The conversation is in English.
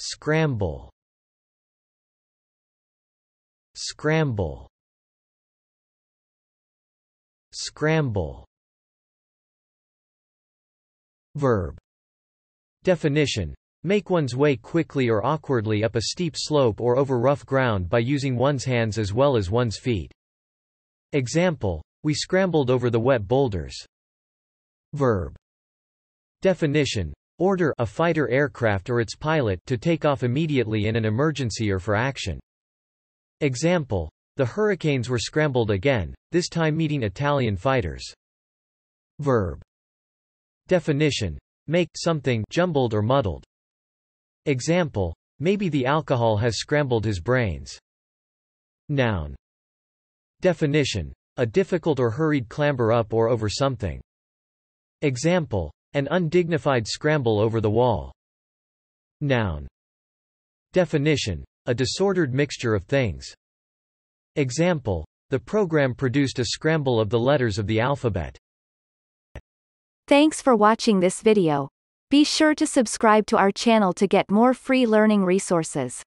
Scramble Scramble Scramble Verb Definition Make one's way quickly or awkwardly up a steep slope or over rough ground by using one's hands as well as one's feet. Example, we scrambled over the wet boulders. Verb. Definition, order a fighter aircraft or its pilot to take off immediately in an emergency or for action. Example. The Hurricanes were scrambled again, this time meeting Italian fighters. Verb. Definition. Make something jumbled or muddled. Example. Maybe the alcohol has scrambled his brains. Noun. Definition. A difficult or hurried clamber up or over something. Example. An undignified scramble over the wall. Noun. Definition. A disordered mixture of things. Example. The program produced a scramble of the letters of the alphabet. Thanks for watching this video. Be sure to subscribe to our channel to get more free learning resources.